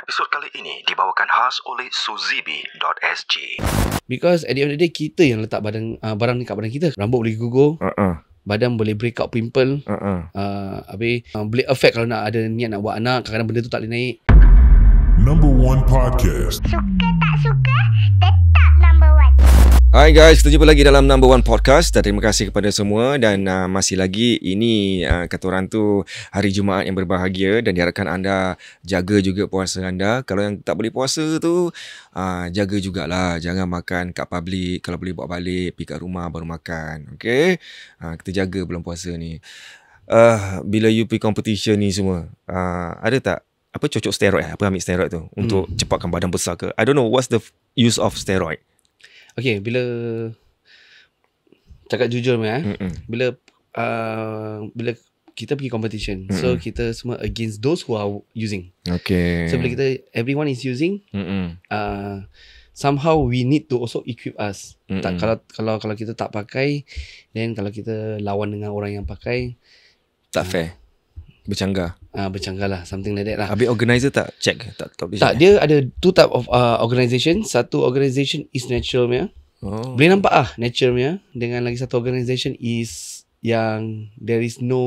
Episod kali ini dibawakan khas oleh suzibi.sg. Because at the end of the day kita yang letak badan uh, barang ni kat badan kita. Rambut boleh gugur. Uh-uh. Badan boleh break out pimple. Uh-uh. Uh, habis uh, boleh affect kalau nak ada niat nak buat anak, kadang-kadang benda tu tak boleh naik. Number one podcast. Suka tak suka tetap Hai guys, kita jumpa lagi dalam number one podcast dan terima kasih kepada semua dan uh, masih lagi ini uh, kata orang tu hari Jumaat yang berbahagia dan diharapkan anda jaga juga puasa anda kalau yang tak boleh puasa tu uh, jaga jugalah jangan makan kat public kalau boleh buat balik pergi kat rumah baru makan okay? uh, kita jaga bulan puasa ni uh, bila you pergi competition ni semua uh, ada tak apa cocok steroid apa ambil steroid tu untuk hmm. cepatkan badan besar ke I don't know what's the use of steroid Okay bila Cakap jujur eh, Bila uh, Bila kita pergi competition mm-hmm. So kita semua against those who are using Okay So bila kita Everyone is using mm-hmm. uh, Somehow we need to also equip us mm-hmm. tak, Kalau kalau kalau kita tak pakai Then kalau kita lawan dengan orang yang pakai Tak uh, fair Bercanggah Ah uh, bercanggah lah Something like that lah Habis organizer tak check Tak, tak, tak dia eh? ada Two type of uh, organization Satu organization Is natural punya Oh. Boleh nampak ah natural punya dengan lagi satu organisation is yang there is no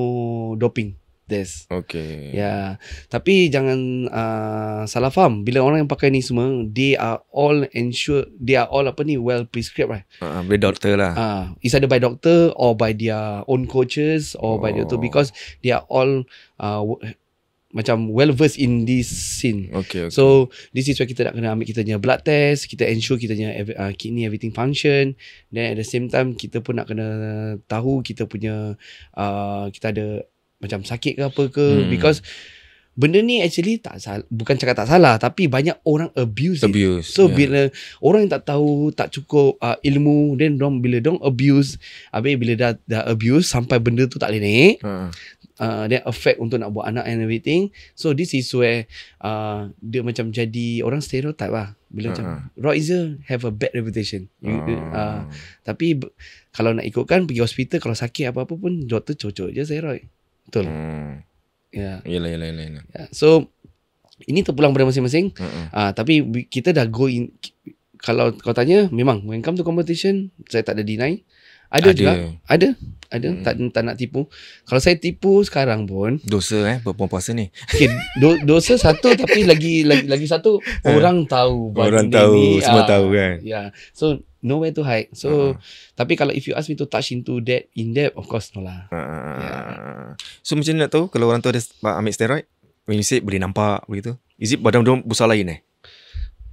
doping this. Okay. Yeah. Tapi jangan uh, salah faham. Bila orang yang pakai ni semua, they are all ensure, they are all apa ni, well prescribed lah. Uh, by doctor lah. Ah, uh, is either by doctor or by their own coaches or oh. by doctor oh. because they are all uh, macam well versed in this scene. Okay, okay. So this is where kita nak kena ambil kita punya blood test, kita ensure kita punya ev- uh, kidney everything function. Then at the same time kita pun nak kena tahu kita punya uh, kita ada macam sakit ke apa ke hmm. because benda ni actually tak salah bukan cakap tak salah tapi banyak orang abuse, abuse so yeah. bila orang yang tak tahu tak cukup uh, ilmu then dong bila dong abuse abe bila dah dah abuse sampai benda tu tak boleh naik uh. uh, then untuk nak buat anak and everything so this is where uh, dia macam jadi orang stereotype lah bila uh-huh. macam Roizer have a bad reputation you, uh. Uh, tapi b- kalau nak ikutkan pergi hospital kalau sakit apa-apa pun doktor cocok je saya Roy Betul. Hmm. Ya. Yeah. Yalah yalah yalah. So ini terpulang pada masing-masing. Uh, tapi kita dah go in kalau kau tanya memang when come to competition saya tak ada deny. Ada, ada. juga. Ada. Ada hmm. tak, tak nak tipu. Kalau saya tipu sekarang pun dosa eh berpuasa puasa ni. Okay, do, dosa satu tapi lagi lagi lagi satu eh. orang tahu. Orang tahu ini, semua uh, tahu kan. Ya. Yeah. So nowhere to hide. So uh-huh. tapi kalau if you ask me to touch into that in depth of course no lah. Uh-huh. Yeah. So macam mana tu, kalau orang tu ada ambil steroid when you say boleh nampak begitu. Is it badan dia besar lain eh?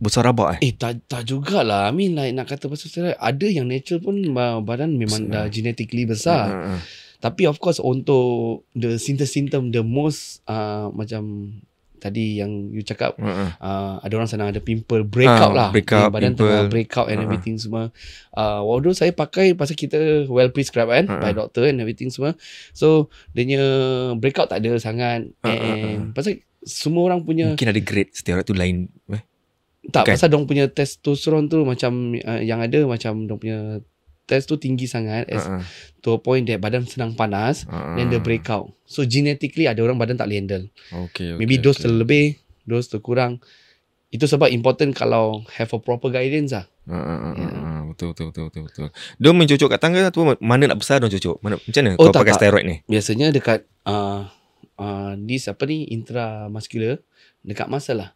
Besar rabak eh? Eh tak, tak jugalah. I mean like nak kata pasal steroid ada yang natural pun badan memang besar. dah genetically besar. Uh-huh. Tapi of course untuk the symptom the most uh, macam tadi yang you cakap uh-huh. uh, ada orang sana ada pimple breakout uh, lah breakout, okay, badan pimple. tengah breakout and uh-huh. everything semua uh, waduh saya pakai pasal kita well prescribed kan uh-huh. by doctor and everything semua so dia breakout tak ada sangat uh-huh. and pasal semua orang punya mungkin ada grade setiap orang tu lain eh? tak okay. pasal dong punya testosterone tu macam uh, yang ada macam dong punya test tu tinggi sangat as uh-uh. to a point that badan senang panas uh-uh. then the breakout. So genetically ada orang badan tak boleh handle. Okay, okay, Maybe dose okay. terlebih, dose terkurang. Itu sebab important kalau have a proper guidance lah. Uh-uh. Yeah. Betul, betul, betul, betul, betul. Dia mencucuk kat tangga lah tu mana nak besar dia cucuk? Mana, macam mana oh, kalau tak, pakai steroid ni? Biasanya dekat uh, uh, this apa ni intramuscular dekat muscle lah.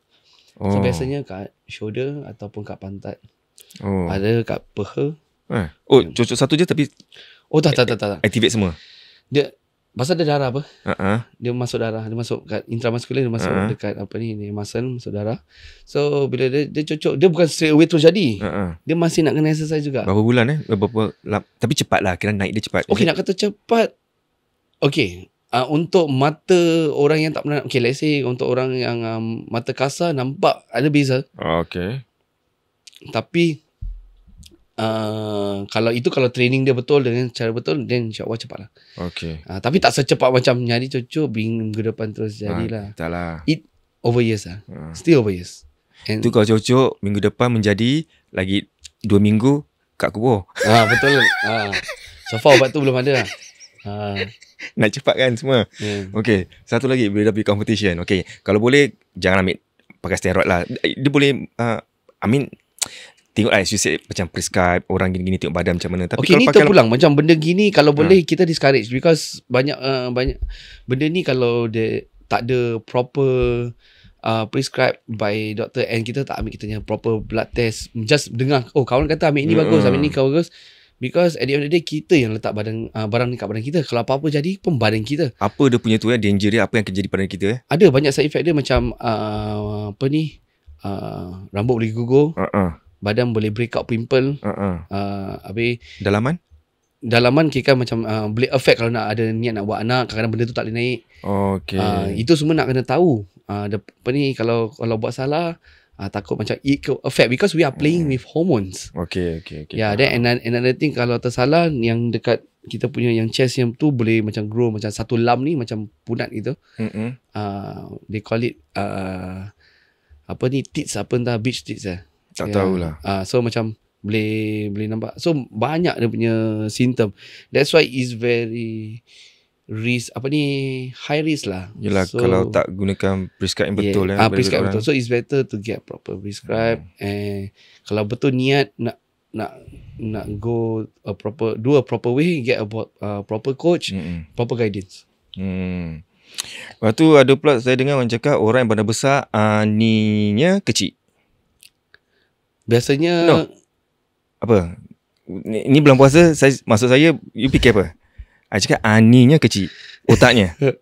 Oh. So biasanya kat shoulder ataupun kat pantat. Oh. Ada kat peha Eh. Oh, cucuk satu je tapi Oh, tak, tak, tak, tak, tak. Activate semua. Dia pasal dia darah apa? Uh-huh. Dia masuk darah, dia masuk kat intramuscular, dia masuk uh-huh. dekat apa ni, ni muscle masuk darah. So, bila dia dia cucuk, dia bukan straight away terus jadi. Uh-huh. Dia masih nak kena exercise juga. Berapa bulan eh? Berapa lap? tapi cepat lah kira naik dia cepat. Okay nak kata cepat. Okay. Uh, untuk mata orang yang tak pernah Okay let's say Untuk orang yang um, Mata kasar Nampak Ada beza Okay Tapi Uh, kalau itu kalau training dia betul dengan cara betul then insyaallah cepatlah. Okey. Uh, tapi tak secepat macam nyari cucu bing ke depan terus ah, jadilah. Ha, taklah. It over years lah. ah. Ha. Still over years. And tu kalau cucu minggu depan menjadi lagi dua minggu kat kubur. Ah uh, betul. Ah. uh, so far ubat tu belum ada. Lah. Ah. Uh. Nak cepat kan semua. Yeah. Okey. Satu lagi bila pergi competition. Okey. Kalau boleh jangan ambil pakai steroid lah. Dia boleh uh, I mean Tengok lah as Macam prescribe Orang gini-gini tengok badan macam mana Tapi Okay kalau ni terpulang Macam benda gini Kalau hmm. boleh kita discourage Because banyak uh, banyak Benda ni kalau dia Tak ada proper uh, Prescribe by doctor And kita tak ambil Kita punya proper blood test Just dengar Oh kawan kata ambil ni uh-uh. bagus Ambil ni kau hmm. bagus Because at the end of the day Kita yang letak badan uh, barang ni kat badan kita Kalau apa-apa jadi pun badan kita Apa dia punya tu ya Danger dia Apa yang akan jadi pada kita eh? Ada banyak side effect dia Macam uh, Apa ni uh, Rambut boleh gugur uh-uh badan boleh break out pimple uh-uh. uh, Habis Dalaman? Dalaman kira kan macam uh, boleh affect kalau nak ada niat nak buat anak Kadang-kadang benda tu tak boleh naik okay. uh, ah, Itu semua nak kena tahu uh, ah, de- apa ni, kalau, kalau buat salah Uh, takut macam it could affect because we are playing mm. with hormones. Okay, okay, okay. Yeah, then another, another thing kalau tersalah yang dekat kita punya yang chest yang tu boleh macam grow macam satu lam ni macam punat gitu. Mm-hmm. Uh, they call it uh, apa ni tits apa entah beach tits eh. Tak yeah. tahulah. Uh, so macam boleh boleh nampak. So banyak dia punya symptom. That's why is very risk apa ni high risk lah. Yalah so, kalau tak gunakan prescribe yang betul yeah. eh. Ah prescribe betul. So it's better to get proper prescribe hmm. and kalau betul niat nak nak nak go a proper do a proper way get a uh, proper coach, hmm. proper guidance. Hmm. Lepas tu ada pula saya dengar orang cakap orang yang badan besar aninya ah, kecil. Biasanya no. Apa ni, ni bulan puasa saya, Maksud saya You fikir apa Saya ah, cakap Aninya ah, kecil Otaknya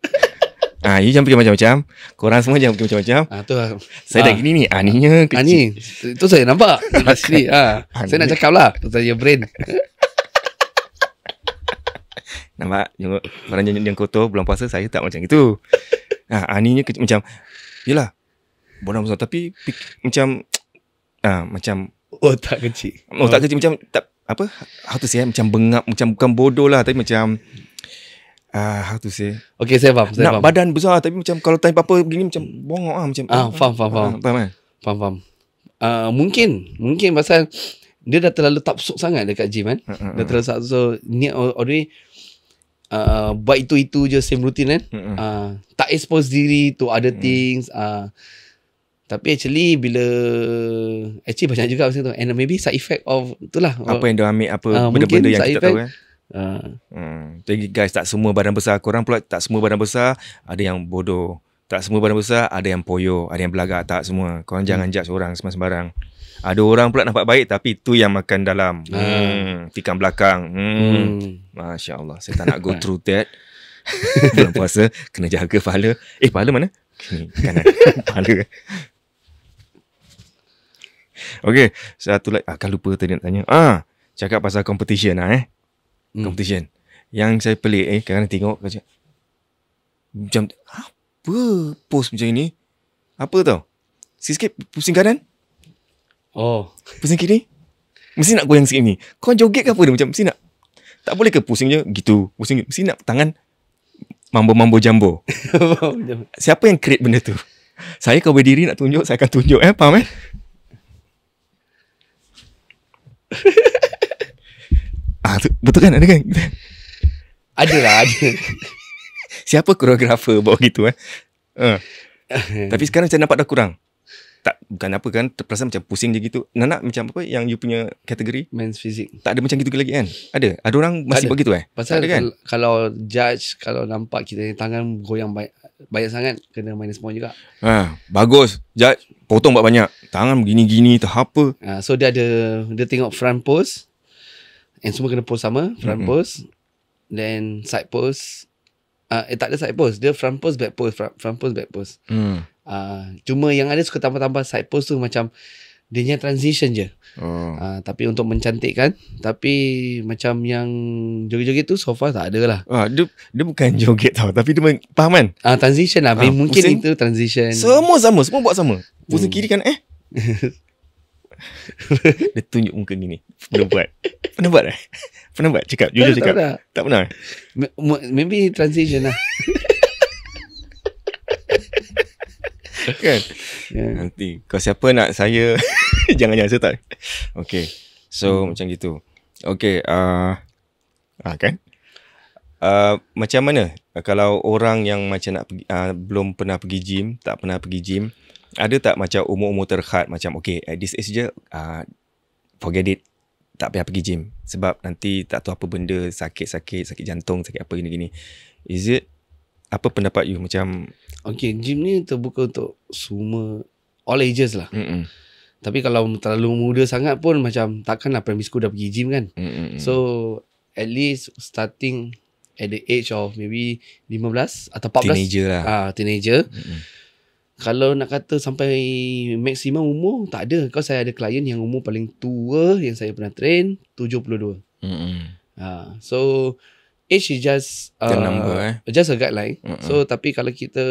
Ah, ha, you jangan fikir macam-macam Korang semua jangan fikir macam-macam ha, tu, Saya ha. dah gini ni Aninya kecil Ani Itu saya nampak Asli ha. Saya nak cakap lah Itu saya brain Nampak jenguk, Korang jangan yang kotor belum puasa saya tak macam itu ha, Aninya kecil Macam Yelah Bodoh besar Tapi pik, Macam uh, macam otak kecil. Otak kecil macam tak apa? How to say eh? macam bengap macam bukan bodoh lah tapi macam Ah, uh, how to say? Okay, saya faham. Saya Nak faham. badan besar tapi macam kalau time apa apa begini macam bongok ah macam. Ah, faham, faham, faham. Ah, faham, kan? faham. faham. Uh, mungkin, mungkin pasal dia dah terlalu tapsuk sangat dekat gym kan. Uh, uh, uh. Dah terlalu tapsuk. So, niat already uh, buat itu-itu je same routine kan. Uh, uh. Uh, tak expose diri to other uh. things. Uh, tapi actually bila Actually banyak juga macam tu And maybe side effect of Itulah Apa yang dia ambil Apa uh, benda-benda yang kita effect, tahu eh? kan uh, hmm. Guys tak semua badan besar Korang pula tak semua badan besar Ada yang bodoh Tak semua badan besar Ada yang poyo Ada yang belagak Tak semua Korang hmm. jangan judge orang sembarang ada orang pula nampak baik tapi tu yang makan dalam. Ah. Hmm. Tikam belakang. Hmm. hmm. Masya Allah. Saya tak nak go through that. Bulan puasa kena jaga pahala. Eh pahala mana? Kanan. pahala. Okay Satu lagi ah, Kan lupa tadi nak tanya ah, Cakap pasal competition lah eh hmm. Competition Yang saya pelik eh Kadang-kadang tengok kerja. Macam Apa post macam ini Apa tau Sikit-sikit pusing kanan Oh Pusing kiri Mesti nak goyang sikit ni Kau joget ke apa dia Macam mesti nak Tak boleh ke pusing je Gitu pusing je. Mesti nak tangan Mambo-mambo jambo Siapa yang create benda tu saya kau berdiri nak tunjuk Saya akan tunjuk eh Faham eh ah, tu, betul kan ada kan? ada lah, ada. Siapa koreografer buat gitu eh? Uh. Tapi sekarang macam nampak dah kurang. Tak bukan apa kan, terasa macam pusing je gitu. Nana macam apa yang you punya kategori? Men's physique. Tak ada macam gitu lagi kan? Ada. Ada orang masih begitu eh? Pasal ada, kan? kalau, judge kalau nampak kita tangan goyang baik banyak sangat kena minus point juga. Ha, bagus. Jat potong buat banyak. Tangan begini-gini tak apa. Ha, so dia ada dia tengok front post. And semua kena post sama, front mm-hmm. post. Then side post. Ah uh, eh, tak ada side post. Dia front post, back post, front, front post, back post. Hmm. Uh, cuma yang ada suka tambah-tambah side post tu macam dia hanya transition je. Oh. Uh, tapi untuk mencantikkan tapi macam yang joget-joget tu so far tak ada lah. Ah, dia, dia bukan joget tau tapi dia faham kan? uh, transition lah. Uh, mungkin pusing, itu transition. Semua sama. Semua buat sama. Pusing hmm. kiri kan eh? dia tunjuk muka gini. Pernah buat. Pernah buat eh? Pernah buat? Cakap. Jujur cakap. Tak, tak, pernah. Eh? maybe transition lah. kan? Yeah. Nanti kau siapa nak saya jangan jangan saya tak. Okay. So hmm. macam gitu. Okay. Ah, uh, ah kan? Uh, macam mana kalau orang yang macam nak pergi, uh, belum pernah pergi gym, tak pernah pergi gym, ada tak macam umur-umur terhad macam okay at this is je uh, forget it tak payah pergi gym sebab nanti tak tahu apa benda sakit-sakit sakit jantung sakit apa ini. gini is it apa pendapat you macam okay gym ni terbuka untuk semua all ages lah Mm-mm. Tapi kalau terlalu muda sangat pun macam takkanlah primary school dah pergi gym kan. Mm-hmm. So at least starting at the age of maybe 15 atau 14. Teenager lah. Ah, ha, teenager. Mm-hmm. Kalau nak kata sampai maksimum umur tak ada. Kau saya ada klien yang umur paling tua yang saya pernah train 72. Hmm. Ah, ha, so age is just uh, a uh, number eh. Just a guideline. Mm-hmm. So tapi kalau kita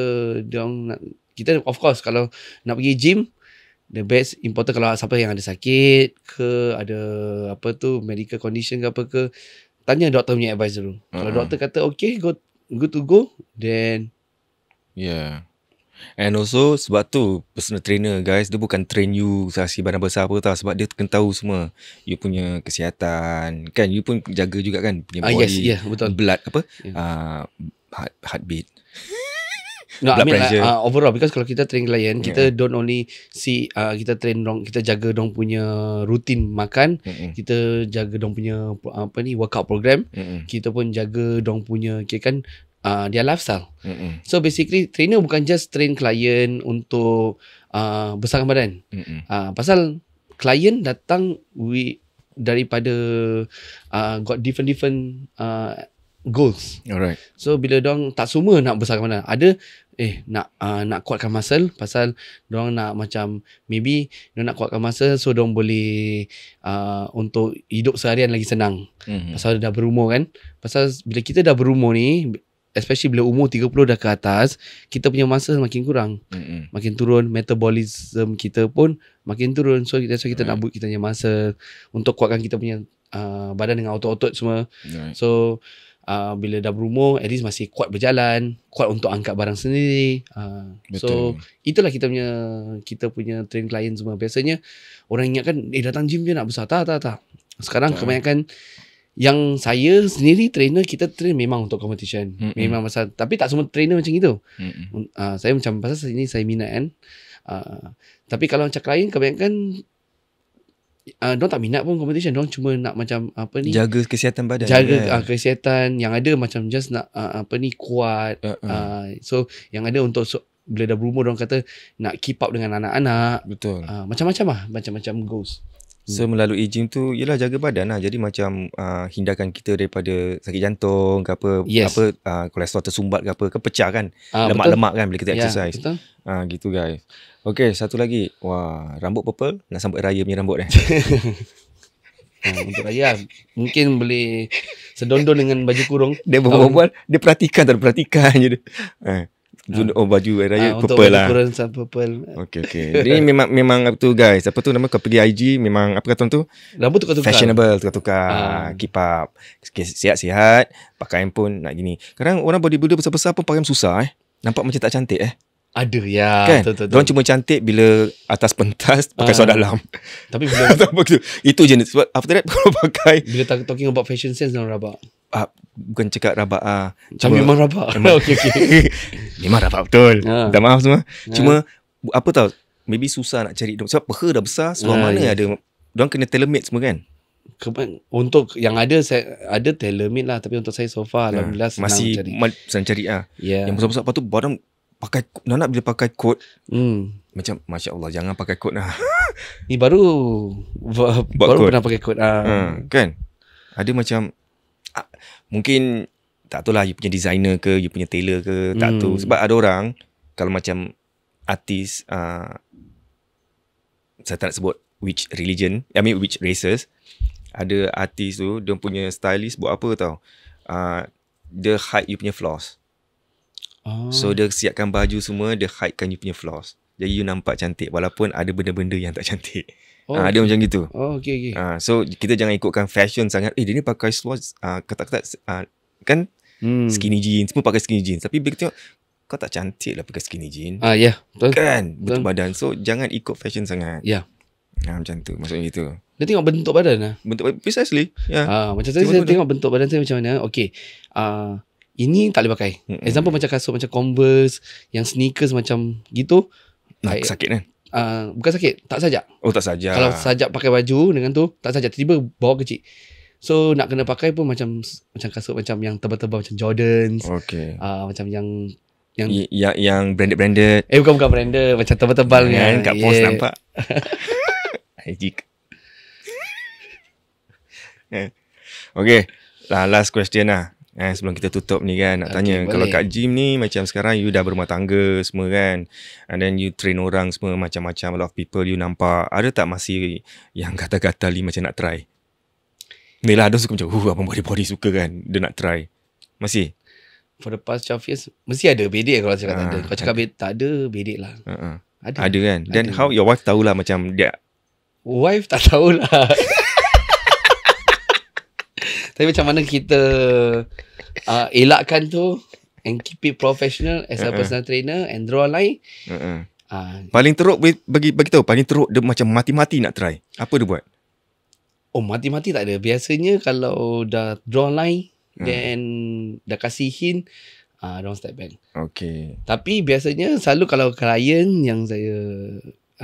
dong nak kita of course kalau nak pergi gym The best important kalau siapa yang ada sakit ke ada apa tu medical condition ke apa ke tanya doktor punya advice dulu. Uh-huh. Kalau doktor kata okay go good to go then yeah. And also sebab tu personal trainer guys dia bukan train you sasi badan besar apa tau sebab dia kena tahu semua you punya kesihatan kan you pun jaga juga kan punya ah, body. Uh, yes, yeah, betul. Blood apa? Yeah. Ya. Uh, heart, heartbeat. No, blood I mean pressure. Like, uh, overall because kalau kita train klien, yeah. kita don't only see uh, kita train dong, kita jaga dong punya rutin makan, mm-hmm. kita jaga dong punya apa ni workout program, mm-hmm. kita pun jaga dong punya okay, kan uh, dia lifestyle. Mm-hmm. So basically trainer bukan just train klien untuk uh, besarkan badan. Mm-hmm. Uh, pasal klien datang we daripada uh, got different different uh, goals. Alright. So bila dong tak semua nak besarkan badan, ada eh nak uh, nak kuatkan muscle pasal dong nak macam maybe dong nak kuatkan muscle so dong boleh uh, untuk hidup seharian lagi senang. Mm-hmm. Pasal dah berumur kan? Pasal bila kita dah berumur ni especially bila umur 30 dah ke atas, kita punya masa makin kurang. Mm-hmm. Makin turun metabolism kita pun makin turun. So that's why kita right. nak mhm. buat kita punya masa untuk kuatkan kita punya uh, badan dengan otot-otot semua. Right. So uh, bila dah berumur at least masih kuat berjalan kuat untuk angkat barang sendiri uh, so itulah kita punya kita punya train client semua biasanya orang ingatkan eh datang gym je nak besar tak tak tak sekarang Betul. kebanyakan yang saya sendiri trainer kita train memang untuk competition Mm-mm. memang masa tapi tak semua trainer macam itu uh, saya macam pasal sini saya minat kan uh, tapi kalau macam klien kebanyakan uh, Diorang tak minat pun competition Diorang cuma nak macam Apa ni Jaga kesihatan badan Jaga kan? uh, kesihatan Yang ada macam Just nak uh, Apa ni Kuat uh, uh. Uh, So Yang ada untuk so, Bila dah berumur Diorang kata Nak keep up dengan anak-anak Betul uh, Macam-macam lah Macam-macam goals Hmm. So melalui gym tu ialah jaga badan lah. Jadi macam uh, hindarkan kita daripada sakit jantung ke apa yes. apa uh, kolesterol tersumbat ke apa ke pecah kan. Ah, Lemak-lemak uh, kan bila kita yeah, exercise. Betul. Ah gitu guys. Okay satu lagi. Wah, rambut purple nak sambut raya punya rambut dah. uh, untuk raya mungkin boleh sedondon dengan baju kurung. Dia berbual-bual, dia perhatikan tak perhatikan je uh, oh baju hari raya uh, purple untuk lah. Untuk baju purple. Okey okey. Jadi memang memang tu guys? Apa tu nama kau pergi IG memang apa kata tu? Rambut tukar tukar. Fashionable tukar tukar. Uh. Ah, keep up. Sihat sihat. Pakaian pun nak gini. Kadang orang bodybuilder besar-besar pun pakaian susah eh. Nampak macam tak cantik eh ada ya kan? Tu, cuma cantik bila atas pentas ah. pakai uh, dalam. Tapi bila itu, itu je sebab after that kalau pakai bila talking about fashion sense dan rabak. Ah, bukan cakap rabak ah. Uh, memang rabak. Memang, okay, okay. memang rabak betul. Ah. Minta maaf semua. Uh. Cuma apa tahu maybe susah nak cari sebab peha dah besar semua uh, mana yes. Ya. ada Diorang kena telemate semua kan. Kepan, untuk yang ada saya ada telemate lah tapi untuk saya so far uh, alhamdulillah senang masih cari. Masih senang cari ah. Uh. Ya. Yeah. Yang besar-besar apa tu barang? pakai nak bila pakai kod hmm. macam masya Allah jangan pakai kod lah ni baru Buat baru code. pernah pakai kod ah. Ha, kan ada macam mungkin tak tahu lah, you punya designer ke you punya tailor ke tak hmm. tahu sebab ada orang kalau macam artis ah saya tak nak sebut which religion I mean which races ada artis tu dia punya stylist buat apa tau uh, dia hide you punya flaws So ah. dia siapkan baju semua Dia hidekan you punya flaws Jadi you nampak cantik Walaupun ada benda-benda yang tak cantik oh, ha, okay. Dia macam gitu oh, okay, okay. Ha, So kita jangan ikutkan fashion sangat Eh dia ni pakai flaws uh, Ketak-ketak uh, Kan hmm. skinny jeans Semua pakai skinny jeans Tapi bila tengok Kau tak cantik lah pakai skinny jeans Ah uh, Ya yeah. betul Kan betul. betul badan So jangan ikut fashion sangat Ya yeah. ha, Macam tu maksudnya gitu dia tengok bentuk badan lah. Bentuk precisely. Ya. Yeah. Ha, macam tadi saya bentuk. tengok bentuk badan saya macam mana. Okay. Uh, ini tak boleh pakai mm-hmm. Example macam kasut Macam converse Yang sneakers macam Gitu nah, like, Sakit kan uh, Bukan sakit Tak sajak Oh tak sajak Kalau sajak pakai baju Dengan tu Tak sajak Tiba bawa kecil So nak kena pakai pun Macam macam kasut Macam yang tebal-tebal Macam Jordans okay. uh, Macam yang yang, y- yang branded-branded Eh bukan-bukan branded Macam tebal-tebal Kan, kan. yeah, kat yeah. post nampak Ajik eh. Okay lah, Last question lah Eh sebelum kita tutup ni kan nak okay, tanya boleh. kalau kat gym ni macam sekarang you dah berumah tangga semua kan and then you train orang semua macam-macam a lot of people you nampak ada tak masih yang kata-kata li macam nak try? Inilah ada suka macam huh apa body body suka kan dia nak try. Masih for the past 12 years mesti ada bedik kalau cakap uh, tak ada. Ah, kalau cakap bedik, tak ada bedik lah. Uh-uh. Ada. Ada kan. Then ada. how your wife tahulah macam dia Wife tak tahulah. Tapi macam mana kita uh, elakkan tu and keep it professional as a uh-uh. personal trainer and draw line. Uh-uh. Uh, paling teruk bagi bagi paling teruk dia macam mati-mati nak try. Apa dia buat? Oh mati-mati tak ada. Biasanya kalau dah draw line hmm. then dah kasi hint ah uh, don't step back. Okay. Tapi biasanya selalu kalau klien yang saya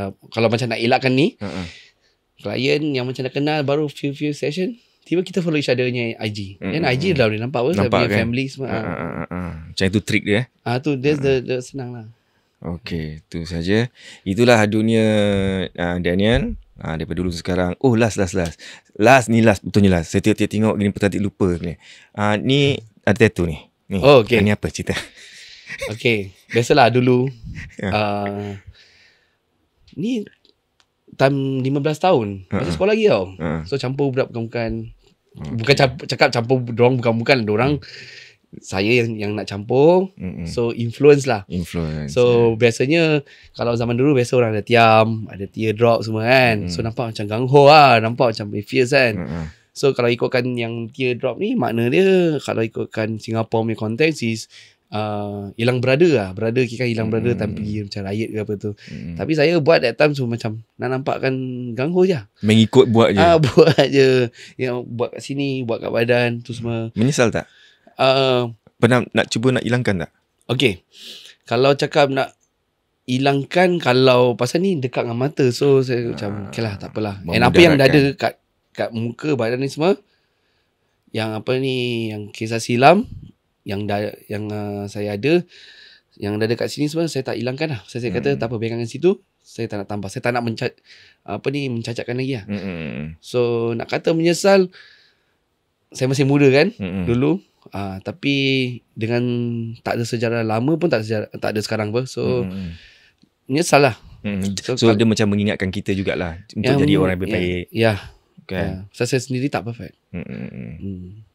uh, kalau macam nak elakkan ni. Uh-uh. Klien yang macam nak kenal baru few few session Tiba kita follow each other IG. Dan mm, IG mm, dah boleh nampak pun. Nampak kan? Family semua. Ha, ha, ha, ha. Macam itu trik dia. Eh? Ah ha, tu that's ha. the, the senang lah. Okay. tu saja. Itulah dunia uh, Daniel. Ha, daripada dulu sekarang. Oh last, last, last. Last ni last. Betulnya last. Saya tiap-tiap tengok gini pun tak lupa. Ni, ha, ni ada tattoo ni. ni. Oh okay. Ini apa cerita? Okay. Biasalah dulu. Ya. Uh, ni time 15 tahun. Masa uh-uh. sekolah lagi tau. Uh-uh. So campur budak bukan-bukan. Okay. Hmm. Bukan cakap, cakap campur dorang bukan bukan dorang mm. saya yang yang nak campur. Mm-mm. So influence lah. Influence. So yeah. biasanya kalau zaman dulu biasa orang ada tiam, ada teardrop semua kan. Mm. So nampak macam gangho lah, nampak macam fierce kan. Mm-mm. So kalau ikutkan yang teardrop ni makna dia kalau ikutkan Singapore punya context is Uh, hilang uh, brother lah Brother kira kan hilang brother hmm. Tanpa pergi macam riot ke apa tu hmm. Tapi saya buat that time semua macam Nak nampakkan ganggu je lah. Mengikut buat je uh, Buat je you know, Buat kat sini Buat kat badan tu semua Menyesal tak? Uh, Pernah nak cuba nak hilangkan tak? Okay Kalau cakap nak Hilangkan Kalau Pasal ni dekat dengan mata So saya uh, macam ah, Okay lah takpelah And apa yang dah ada kat Kat muka badan ni semua yang apa ni yang kisah silam yang dah yang uh, saya ada yang ada dekat sini sebenarnya saya tak hilangkan lah. Saya, saya kata hmm. tak apa biarkan situ. Saya tak nak tambah. Saya tak nak mencat apa ni mencacatkan lagi lah. Hmm. So nak kata menyesal saya masih muda kan hmm. dulu uh, tapi dengan tak ada sejarah lama pun tak ada sejarah, tak ada sekarang pun. So hmm. menyesal lah. Hmm. So, so kalau, dia macam mengingatkan kita jugalah untuk ya, jadi orang yang lebih Ya. ya. Kan? Okay. Ya. Uh, saya sendiri tak perfect. Hmm. hmm.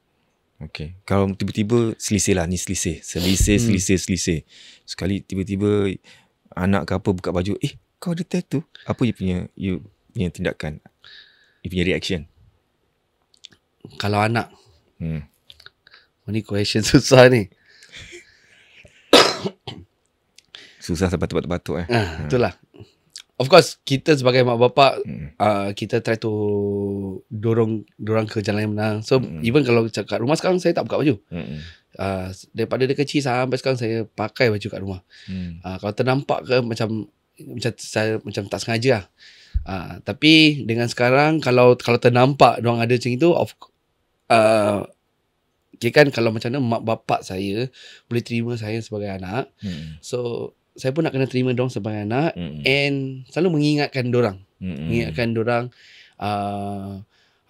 Okay. Kalau tiba-tiba selisih lah ni selisih. Selisih, hmm. selisih, selisih. Sekali tiba-tiba anak ke apa buka baju. Eh kau ada tattoo. Apa you punya, you punya tindakan? You punya reaction? Kalau anak. Hmm. Ini question susah ni. susah sebab terbatuk-batuk eh. Ah, itulah. Hmm of course kita sebagai mak bapak hmm. uh, kita try to dorong dorang ke jalan yang benar so hmm. even kalau kat rumah sekarang saya tak buka baju hmm Uh, daripada dia kecil sampai sekarang saya pakai baju kat rumah. Hmm. Uh, kalau ternampak ke macam macam saya macam tak sengaja. Lah. Uh, tapi dengan sekarang kalau kalau ternampak doang ada macam itu of uh, kan kalau macam mana mak bapak saya boleh terima saya sebagai anak. Hmm. So saya pun nak kena terima dong sebagai anak mm. and selalu mengingatkan orang, mm. mengingatkan orang uh,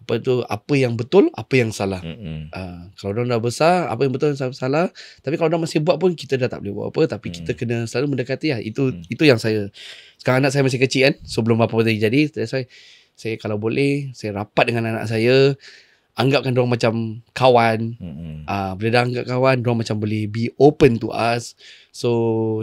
apa itu apa yang betul apa yang salah mm. uh, kalau dorang dah besar apa yang betul dan salah tapi kalau dorang masih buat pun kita dah tak boleh buat apa tapi mm. kita kena selalu mendekati lah. itu mm. itu yang saya sekarang anak saya masih kecil kan sebelum so, apa-apa terjadi saya saya kalau boleh saya rapat dengan anak saya anggapkan orang macam kawan. mm-hmm. uh, bila dah anggap kawan, orang macam boleh be open to us. So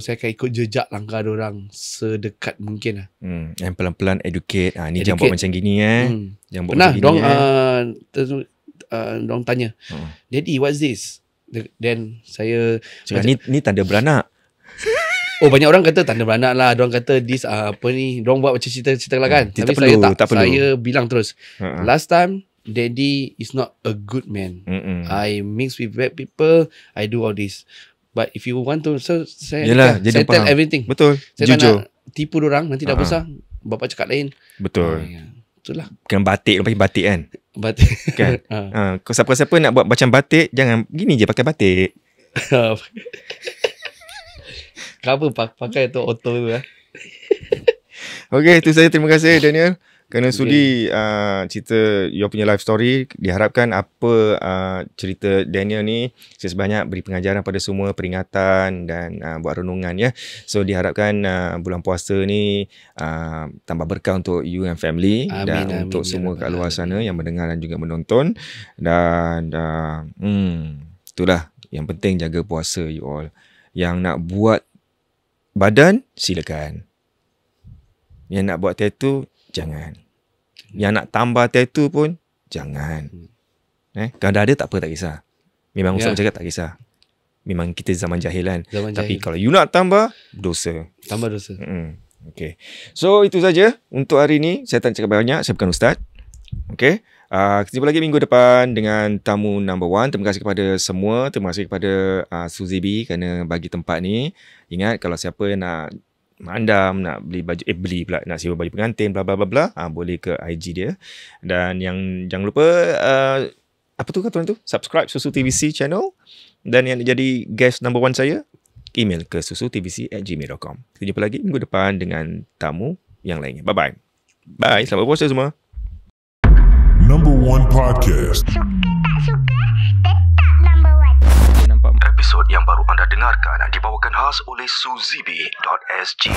saya akan ikut jejak langkah orang sedekat mungkin lah. Mm. And pelan-pelan educate. Ah uh, ni jangan buat macam gini eh. Mm. Jangan buat Pernah, macam dong, gini. Pernah orang eh. uh, ter- uh, tanya. Mm. Daddy, what's this? Then saya Cakap ni, ni tanda beranak Oh banyak orang kata tanda beranak lah Diorang kata this uh, apa ni Diorang buat macam cerita-cerita lah kan hmm, Tapi tak perlu, saya tak, tak perlu. Saya bilang terus uh-huh. Last time daddy is not a good man. Mm-mm. I mix with bad people. I do all this. But if you want to so, say, Yelah, kan, jadi settle paham. everything. Betul. Saya tak nak tipu orang nanti dah uh-huh. besar. Bapak cakap lain. Betul. Ay, ah, ya. itulah. Kena batik. pakai batik kan. Batik. Kan? ha. Uh. Kau siapa-siapa nak buat macam batik, jangan gini je pakai batik. Kenapa pakai tu auto tu eh? Ah? Okay, itu saja. Terima kasih, Daniel. Kena okay. sudi uh, cerita your punya life story. Diharapkan apa uh, cerita Daniel ni sebanyak beri pengajaran pada semua, peringatan dan uh, buat renungan ya. So diharapkan uh, bulan puasa ni uh, tambah berkah untuk you and family amin, dan amin, untuk amin, semua ya, kat luar sana yang mendengar dan juga menonton. Dan uh, hmm, itulah yang penting jaga puasa you all. Yang nak buat badan silakan. Yang nak buat tattoo jangan. Yang nak tambah tattoo pun jangan. Hmm. Eh, kalau dah ada tak apa tak kisah. Memang ya. ustaz cakap tak kisah. Memang kita zaman jahil kan. Zaman Tapi kalau you nak tambah dosa. Tambah dosa. Hmm. Okay. So itu saja untuk hari ini. Saya tak cakap banyak, saya bukan ustaz. Okay. Uh, ah, kita jumpa lagi minggu depan dengan tamu number one. Terima kasih kepada semua. Terima kasih kepada uh, ah, Suzy B kerana bagi tempat ni. Ingat kalau siapa nak anda nak beli baju eh beli pula nak sewa baju pengantin bla bla bla bla ha, boleh ke IG dia dan yang jangan lupa uh, apa tu kata tu subscribe susu TVC channel dan yang jadi guest number one saya email ke susu TVC at gmail.com kita jumpa lagi minggu depan dengan tamu yang lainnya bye bye bye selamat puasa semua number one podcast baru anda dengarkan dibawakan khas oleh suzibi.sg